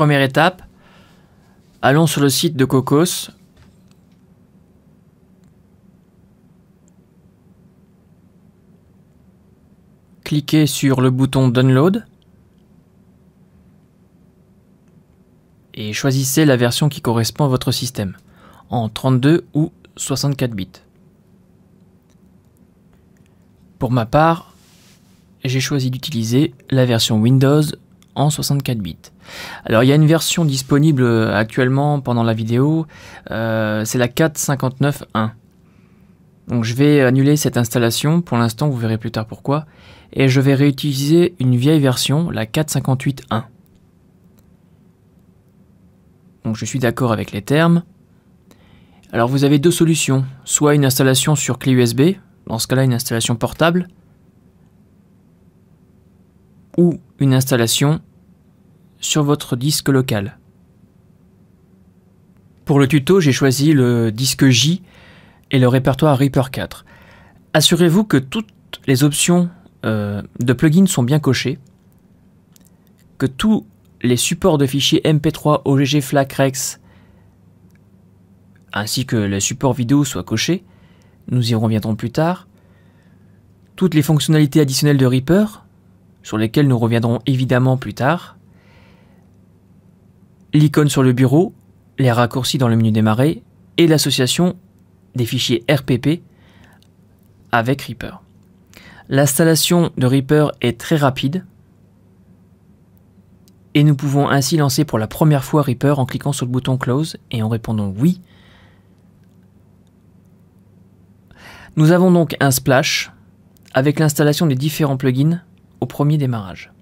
première étape, allons sur le site de Cocos. Cliquez sur le bouton Download et choisissez la version qui correspond à votre système, en 32 ou 64 bits. Pour ma part, j'ai choisi d'utiliser la version Windows en 64 bits. Alors il y a une version disponible euh, actuellement pendant la vidéo, euh, c'est la 459.1. Donc je vais annuler cette installation, pour l'instant vous verrez plus tard pourquoi, et je vais réutiliser une vieille version, la 458.1. Donc je suis d'accord avec les termes. Alors vous avez deux solutions, soit une installation sur clé USB, dans ce cas-là une installation portable, ou une installation sur votre disque local. Pour le tuto, j'ai choisi le disque J et le répertoire Reaper 4. Assurez-vous que toutes les options euh, de plugins sont bien cochées, que tous les supports de fichiers MP3, OGG, FLAC, REX, ainsi que les supports vidéo soient cochés, nous y reviendrons plus tard, toutes les fonctionnalités additionnelles de Reaper, sur lesquelles nous reviendrons évidemment plus tard, l'icône sur le bureau, les raccourcis dans le menu démarrer et l'association des fichiers RPP avec Reaper. L'installation de Reaper est très rapide et nous pouvons ainsi lancer pour la première fois Reaper en cliquant sur le bouton Close et en répondant Oui. Nous avons donc un splash avec l'installation des différents plugins au premier démarrage.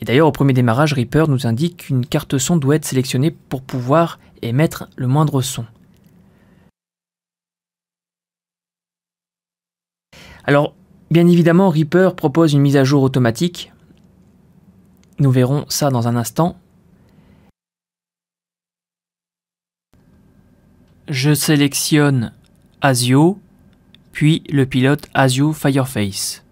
Et d'ailleurs, au premier démarrage, Reaper nous indique qu'une carte son doit être sélectionnée pour pouvoir émettre le moindre son. Alors, bien évidemment, Reaper propose une mise à jour automatique. Nous verrons ça dans un instant. Je sélectionne ASIO, puis le pilote ASIO Fireface.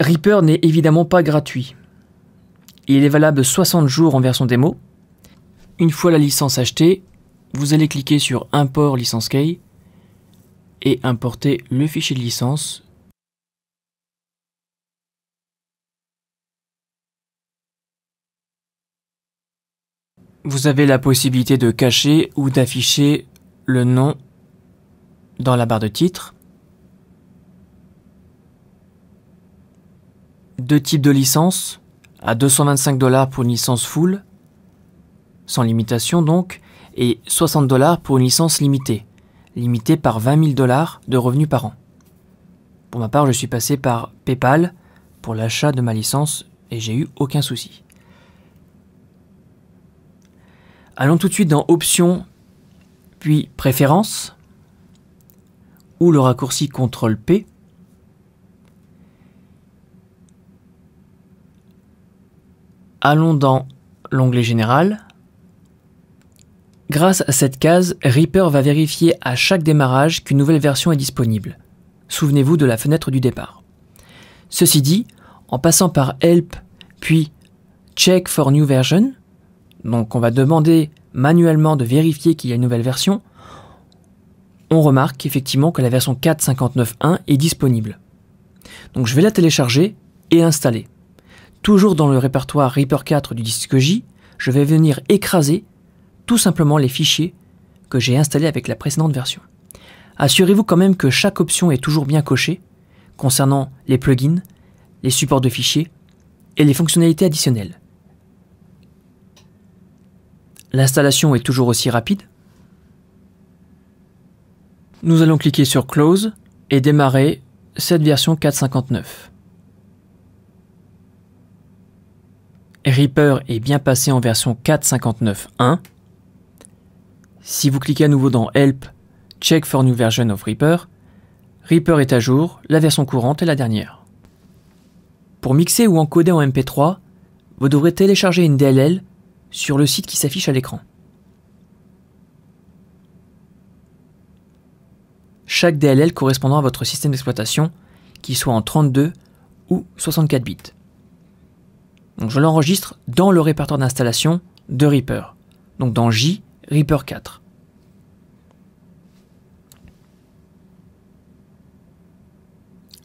Reaper n'est évidemment pas gratuit. Il est valable 60 jours en version démo. Une fois la licence achetée, vous allez cliquer sur Import licence key et importer le fichier de licence vous avez la possibilité de cacher ou d'afficher le nom dans la barre de titre. deux types de licences, à 225 dollars pour une licence full, sans limitation donc, et 60 dollars pour une licence limitée, limitée par 20 000 dollars de revenus par an. Pour ma part, je suis passé par PayPal pour l'achat de ma licence et j'ai eu aucun souci. Allons tout de suite dans Options, puis Préférences, ou le raccourci CTRL P allons dans l'onglet général. Grâce à cette case, Reaper va vérifier à chaque démarrage qu'une nouvelle version est disponible. Souvenez-vous de la fenêtre du départ. Ceci dit, en passant par Help puis Check for New Version, donc on va demander manuellement de vérifier qu'il y a une nouvelle version, on remarque effectivement que la version 4.59.1 est disponible. Donc je vais la télécharger et installer toujours dans le répertoire Reaper 4 du disque J, je vais venir écraser tout simplement les fichiers que j'ai installés avec la précédente version. Assurez-vous quand même que chaque option est toujours bien cochée concernant les plugins, les supports de fichiers et les fonctionnalités additionnelles. L'installation est toujours aussi rapide. Nous allons cliquer sur Close et démarrer cette version 459. Reaper est bien passé en version 4.59.1. Si vous cliquez à nouveau dans Help, Check for New Version of Reaper, Reaper est à jour, la version courante est la dernière. Pour mixer ou encoder en MP3, vous devrez télécharger une DLL sur le site qui s'affiche à l'écran. Chaque DLL correspondant à votre système d'exploitation, qu'il soit en 32 ou 64 bits je l'enregistre dans le répertoire d'installation de Reaper. Donc dans J, Reaper 4.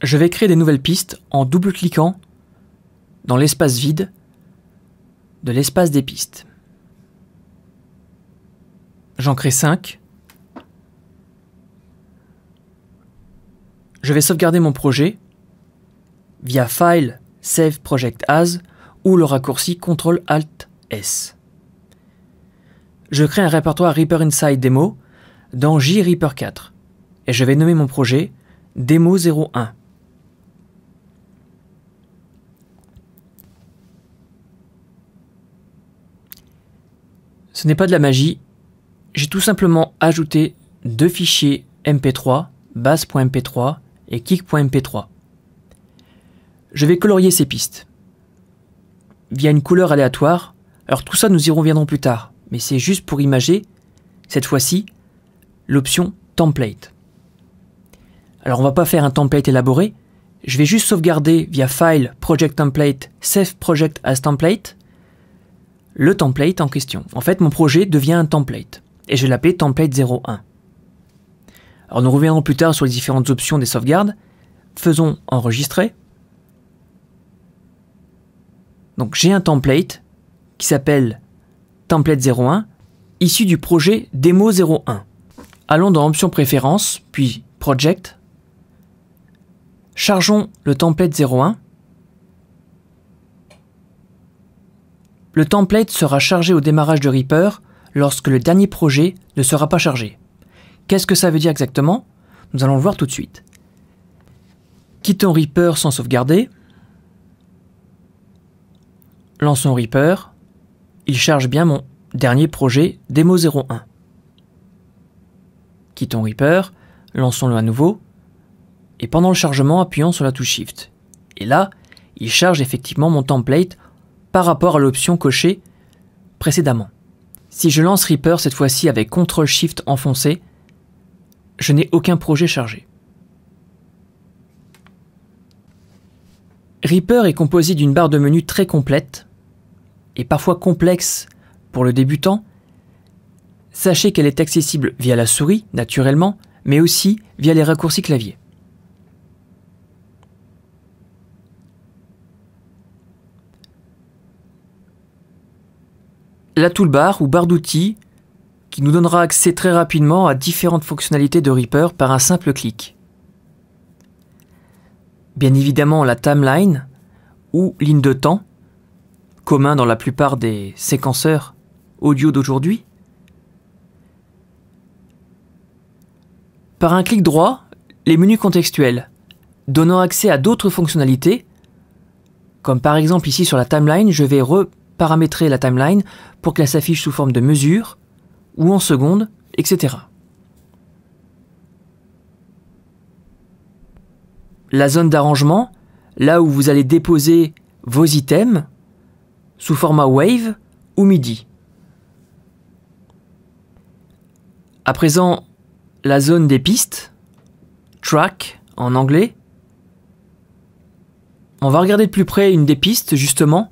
Je vais créer des nouvelles pistes en double-cliquant dans l'espace vide de l'espace des pistes. J'en crée 5. Je vais sauvegarder mon projet via File, Save Project As ou le raccourci CTRL-ALT-S. Je crée un répertoire Reaper Inside Demo dans JReaper 4 et je vais nommer mon projet Demo 01. Ce n'est pas de la magie, j'ai tout simplement ajouté deux fichiers mp3, bassmp 3 et kick.mp3. Je vais colorier ces pistes via une couleur aléatoire. Alors tout ça, nous y reviendrons plus tard, mais c'est juste pour imager, cette fois-ci, l'option template. Alors on va pas faire un template élaboré, je vais juste sauvegarder via File, Project Template, Save Project as Template, le template en question. En fait, mon projet devient un template, et je vais l'appeler template 01. Alors nous reviendrons plus tard sur les différentes options des sauvegardes, faisons enregistrer, donc j'ai un template qui s'appelle template 01, issu du projet démo 01. Allons dans Options, Préférences, puis project. Chargeons le template 01. Le template sera chargé au démarrage de Reaper lorsque le dernier projet ne sera pas chargé. Qu'est-ce que ça veut dire exactement Nous allons le voir tout de suite. Quittons Reaper sans sauvegarder. Lançons Reaper, il charge bien mon dernier projet Demo 01. Quittons Reaper, lançons-le à nouveau, et pendant le chargement, appuyons sur la touche Shift. Et là, il charge effectivement mon template par rapport à l'option cochée précédemment. Si je lance Reaper cette fois-ci avec CTRL SHIFT enfoncé, je n'ai aucun projet chargé. Reaper est composé d'une barre de menu très complète et parfois complexe pour le débutant, sachez qu'elle est accessible via la souris, naturellement, mais aussi via les raccourcis clavier. La toolbar ou barre d'outils qui nous donnera accès très rapidement à différentes fonctionnalités de Reaper par un simple clic. Bien évidemment la timeline ou ligne de temps commun dans la plupart des séquenceurs audio d'aujourd'hui. Par un clic droit, les menus contextuels, donnant accès à d'autres fonctionnalités, comme par exemple ici sur la timeline, je vais reparamétrer la timeline pour qu'elle s'affiche sous forme de mesure ou en secondes, etc. La zone d'arrangement, là où vous allez déposer vos items, sous format Wave ou MIDI. À présent, la zone des pistes, track en anglais. On va regarder de plus près une des pistes justement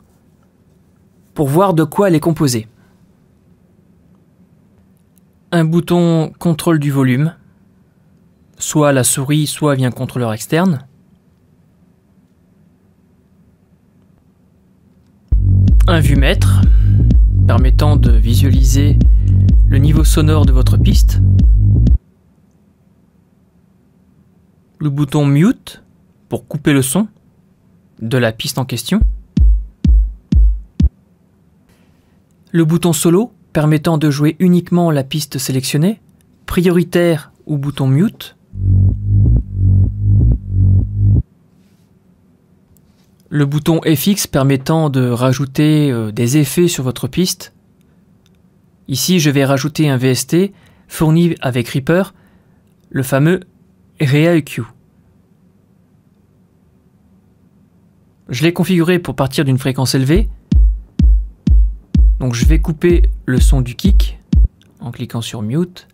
pour voir de quoi elle est composée. Un bouton contrôle du volume, soit la souris, soit vient contrôleur externe. un vue-mètre permettant de visualiser le niveau sonore de votre piste, le bouton mute pour couper le son de la piste en question, le bouton solo permettant de jouer uniquement la piste sélectionnée, prioritaire ou bouton mute, le bouton FX permettant de rajouter euh, des effets sur votre piste. Ici, je vais rajouter un VST fourni avec Reaper, le fameux ReaEQ. Je l'ai configuré pour partir d'une fréquence élevée. Donc je vais couper le son du kick en cliquant sur mute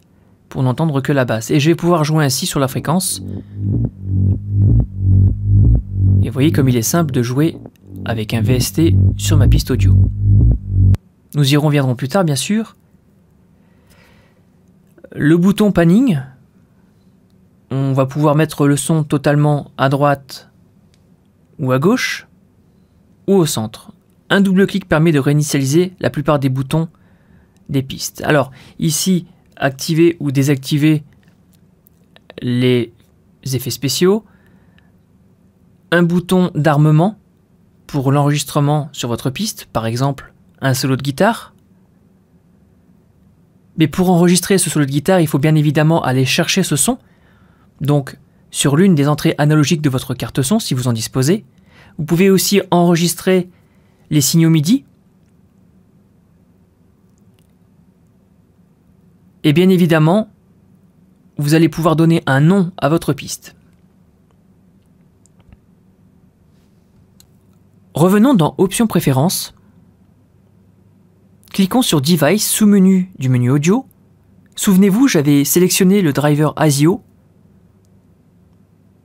pour n'entendre que la basse. Et je vais pouvoir jouer ainsi sur la fréquence voyez comme il est simple de jouer avec un VST sur ma piste audio. Nous y reviendrons plus tard, bien sûr. Le bouton panning, on va pouvoir mettre le son totalement à droite ou à gauche ou au centre. Un double clic permet de réinitialiser la plupart des boutons des pistes. Alors ici, activer ou désactiver les effets spéciaux, un bouton d'armement pour l'enregistrement sur votre piste, par exemple un solo de guitare. Mais pour enregistrer ce solo de guitare, il faut bien évidemment aller chercher ce son. Donc, sur l'une des entrées analogiques de votre carte son, si vous en disposez, vous pouvez aussi enregistrer les signaux MIDI. Et bien évidemment, vous allez pouvoir donner un nom à votre piste. Revenons dans Options préférences. Cliquons sur Device sous-menu du menu audio. Souvenez-vous, j'avais sélectionné le driver ASIO.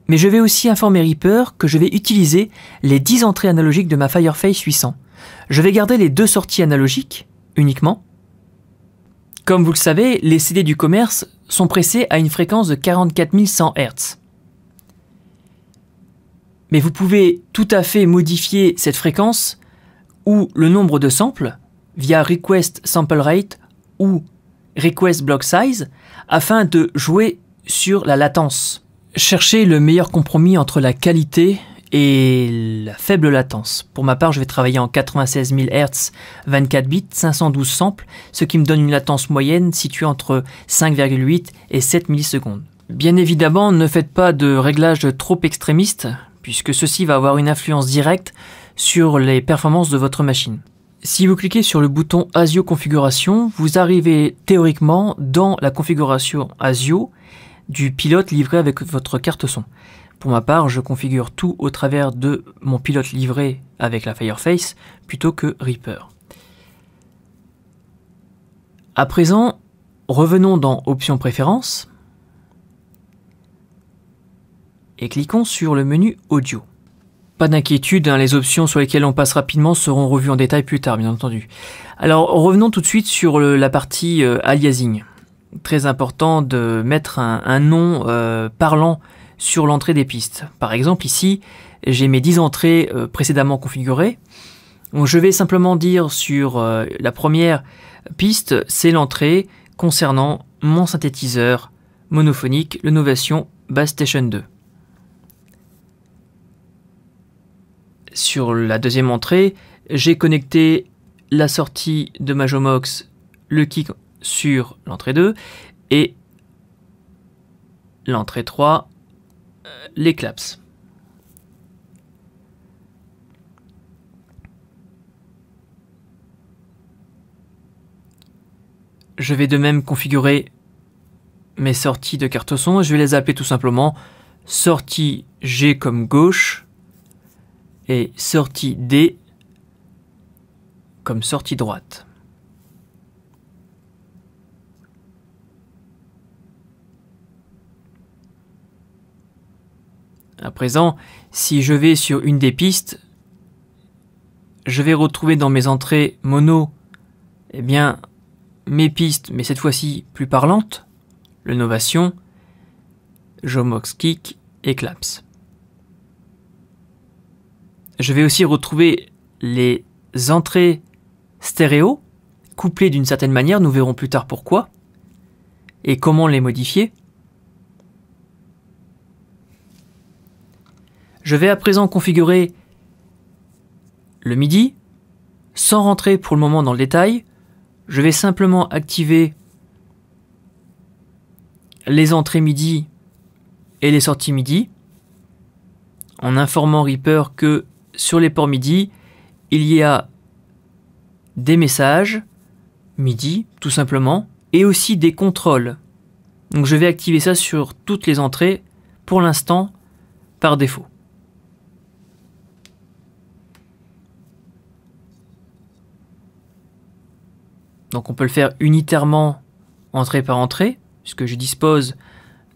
Mais je vais aussi informer Reaper que je vais utiliser les 10 entrées analogiques de ma Fireface 800. Je vais garder les deux sorties analogiques uniquement. Comme vous le savez, les CD du commerce sont pressés à une fréquence de 100 Hz mais vous pouvez tout à fait modifier cette fréquence ou le nombre de samples via request sample rate ou request block size afin de jouer sur la latence. Cherchez le meilleur compromis entre la qualité et la faible latence. Pour ma part, je vais travailler en 96 000 Hz, 24 bits, 512 samples, ce qui me donne une latence moyenne située entre 5,8 et 7 millisecondes. Bien évidemment, ne faites pas de réglages trop extrémistes puisque ceci va avoir une influence directe sur les performances de votre machine. Si vous cliquez sur le bouton ASIO Configuration, vous arrivez théoriquement dans la configuration ASIO du pilote livré avec votre carte son. Pour ma part, je configure tout au travers de mon pilote livré avec la Fireface plutôt que Reaper. À présent, revenons dans Options préférences et cliquons sur le menu Audio. Pas d'inquiétude, hein, les options sur lesquelles on passe rapidement seront revues en détail plus tard, bien entendu. Alors revenons tout de suite sur la partie euh, aliasing. Très important de mettre un, nom euh, parlant sur l'entrée des pistes. Par exemple ici, j'ai mes 10 entrées euh, précédemment configurées. je vais simplement dire sur la première piste, c'est l'entrée concernant mon synthétiseur monophonique, le Novation Bass Station 2. sur la deuxième entrée, j'ai connecté la sortie de MajoMox le kick sur l'entrée 2 et l'entrée 3, euh, les claps. Je vais de même configurer mes sorties de carte son, je vais les appeler tout simplement sortie G comme gauche, et sortie D comme sortie droite. À présent, si je vais sur une des pistes, je vais retrouver dans mes entrées mono, eh bien, mes pistes, mais cette fois-ci plus parlantes, le Novation, Jomox Kick et Claps je vais aussi retrouver les entrées stéréo, couplées d'une certaine manière, nous verrons plus tard pourquoi, et comment les modifier. Je vais à présent configurer le MIDI. Sans rentrer pour le moment dans le détail, je vais simplement activer les entrées MIDI et les sorties MIDI en informant Reaper que sur les ports MIDI, il y a des messages MIDI, tout simplement, et aussi des contrôles. Donc je vais activer ça sur toutes les entrées, pour l'instant, par défaut. Donc on peut le faire unitairement entrée par entrée, puisque je dispose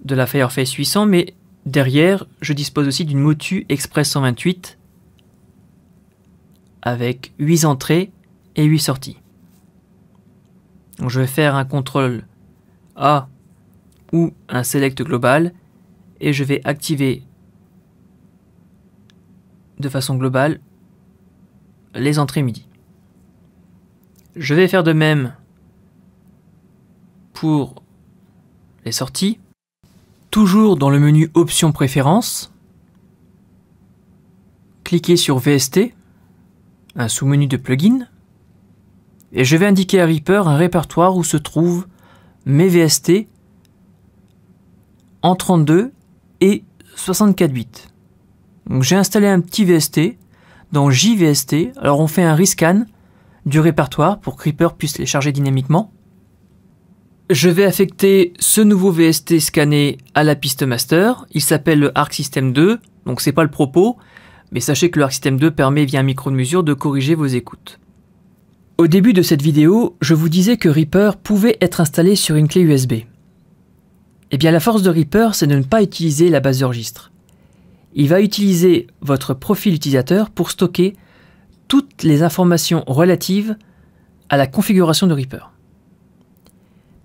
de la Fireface 800, mais derrière, je dispose aussi d'une Motu Express 128 avec 8 entrées et 8 sorties. je vais faire un contrôle A ou un select global et je vais activer de façon globale les entrées MIDI. Je vais faire de même pour les sorties. Toujours dans le menu Options Préférences, cliquez sur VST un sous-menu de plugin et je vais indiquer à Reaper un répertoire où se trouvent mes VST en 32 et 64 bits. Donc j'ai installé un petit VST dans JVST, alors on fait un rescan du répertoire pour que Reaper puisse les charger dynamiquement. Je vais affecter ce nouveau VST scanné à la piste master, il s'appelle le system 2, donc c'est pas le propos, mais sachez que le ArcSystem 2 permet via un micro de mesure de corriger vos écoutes. Au début de cette vidéo, je vous disais que Reaper pouvait être installé sur une clé USB. Eh bien la force de Reaper, c'est de ne pas utiliser la base de registre. Il va utiliser votre profil utilisateur pour stocker toutes les informations relatives à la configuration de Reaper.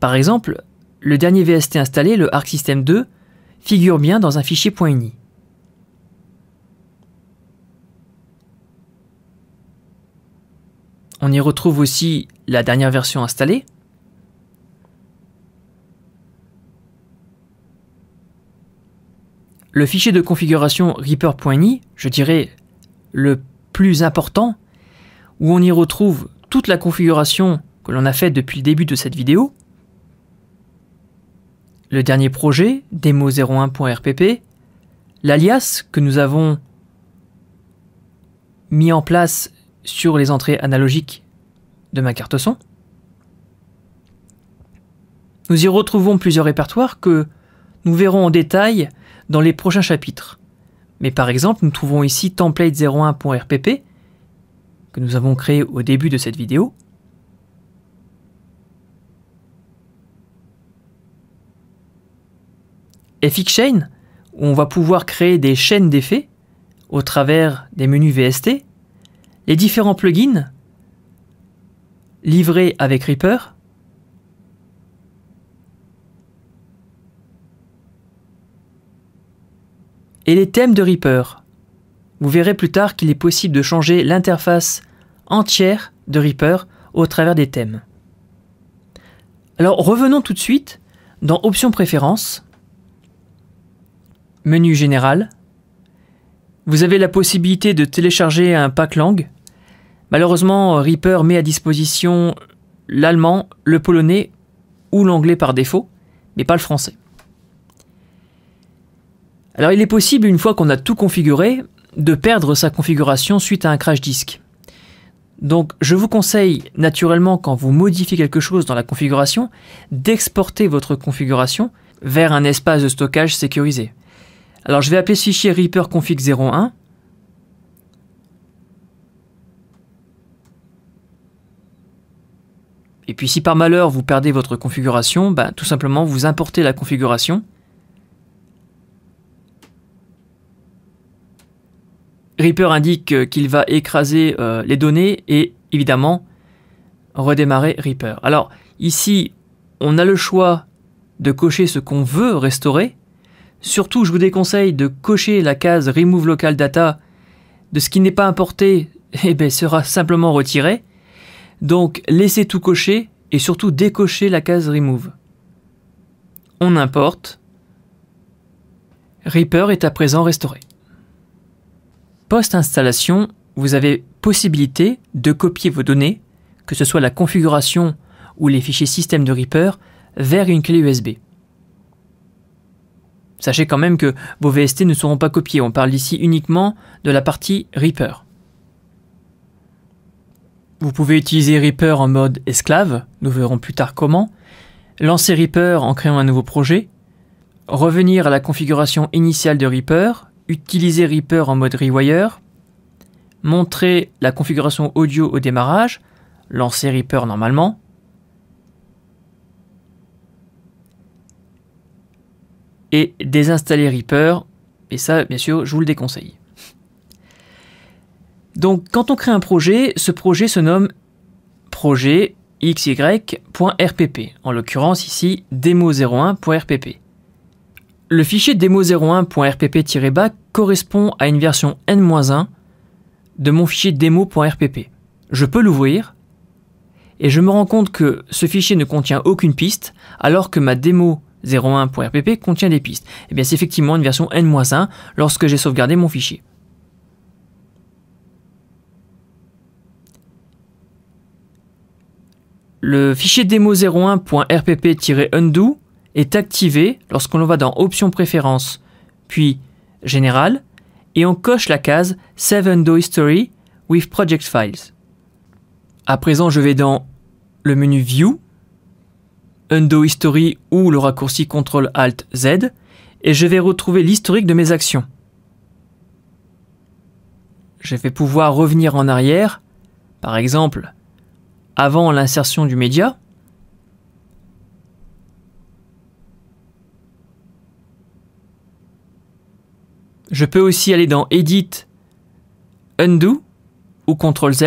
Par exemple, le dernier VST installé, le ArcSystem 2, figure bien dans un fichier .ini. On y retrouve aussi la dernière version installée. Le fichier de configuration reaper.ini, je dirais le plus important, où on y retrouve toute la configuration que l'on a faite depuis le début de cette vidéo, le dernier projet, demo01.rpp, l'alias que nous avons mis en place sur les entrées analogiques de ma carte son. Nous y retrouvons plusieurs répertoires que nous verrons en détail dans les prochains chapitres. Mais par exemple, nous trouvons ici template01.rpp que nous avons créé au début de cette vidéo. FXChain, où on va pouvoir créer des chaînes d'effets au travers des menus VST les différents plugins livrés avec Reaper et les thèmes de Reaper. Vous verrez plus tard qu'il est possible de changer l'interface entière de Reaper au travers des thèmes. Alors revenons tout de suite dans Options préférences, menu général. Vous avez la possibilité de télécharger un pack langue Malheureusement, Reaper met à disposition l'allemand, le polonais ou l'anglais par défaut, mais pas le français. Alors il est possible, une fois qu'on a tout configuré, de perdre sa configuration suite à un crash disque. Donc je vous conseille naturellement quand vous modifiez quelque chose dans la configuration d'exporter votre configuration vers un espace de stockage sécurisé. Alors je vais appeler ce fichier Reaper config 01 Et puis si par malheur vous perdez votre configuration, ben, tout simplement vous importez la configuration. Reaper indique euh, qu'il va écraser euh, les données et évidemment redémarrer Reaper. Alors ici, on a le choix de cocher ce qu'on veut restaurer. Surtout, je vous déconseille de cocher la case Remove Local Data de ce qui n'est pas importé, et eh ben, sera simplement retiré. Donc laissez tout cocher et surtout décocher la case Remove. On importe. Reaper est à présent restauré. Post-installation, vous avez possibilité de copier vos données, que ce soit la configuration ou les fichiers système de Reaper, vers une clé USB. Sachez quand même que vos VST ne seront pas copiés, on parle ici uniquement de la partie Reaper. Vous pouvez utiliser Reaper en mode esclave, nous verrons plus tard comment, lancer Reaper en créant un nouveau projet, revenir à la configuration initiale de Reaper, utiliser Reaper en mode rewire, montrer la configuration audio au démarrage, lancer Reaper normalement, et désinstaller Reaper, et ça bien sûr je vous le déconseille. Donc quand on crée un projet, ce projet se nomme projet xy.rpp, en l'occurrence ici demo01.rpp. Le fichier demo01.rpp-bas correspond à une version n-1 de mon fichier demo.rpp. Je peux l'ouvrir et je me rends compte que ce fichier ne contient aucune piste alors que ma démo 01.rpp contient des pistes. Et eh bien c'est effectivement une version n-1 lorsque j'ai sauvegardé mon fichier. Le fichier démo01.rpp-undo est activé lorsqu'on va dans Options préférences, puis Général, et on coche la case Save Undo History with Project Files. À présent, je vais dans le menu View, Undo History ou le raccourci Ctrl Alt Z, et je vais retrouver l'historique de mes actions. Je vais pouvoir revenir en arrière, par exemple, avant l'insertion du média, je peux aussi aller dans Edit, Undo ou CTRL Z.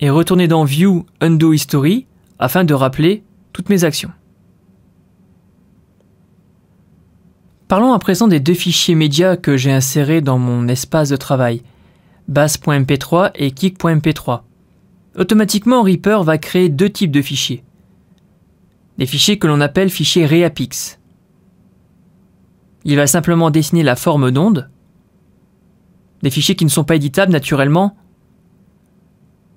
Et retourner dans View, Undo History afin de rappeler toutes mes actions. Parlons à présent des deux fichiers médias que j'ai insérés dans mon espace de travail, bass.mp3 et kick.mp3. Automatiquement, Reaper va créer deux types de fichiers. Des fichiers que l'on appelle fichiers Reapix. Il va simplement dessiner la forme d'onde, des fichiers qui ne sont pas éditables naturellement,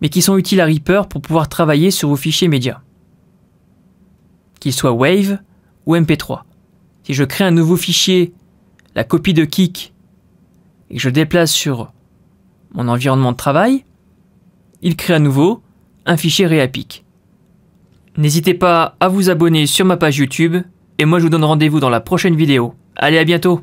mais qui sont utiles à Reaper pour pouvoir travailler sur vos fichiers médias, qu'ils soient Wave ou MP3. Si je crée un nouveau fichier, la copie de Kik, et que je déplace sur mon environnement de travail, il crée à nouveau un fichier Reapic. N'hésitez pas à vous abonner sur ma page YouTube, et moi je vous donne rendez-vous dans la prochaine vidéo. Allez à bientôt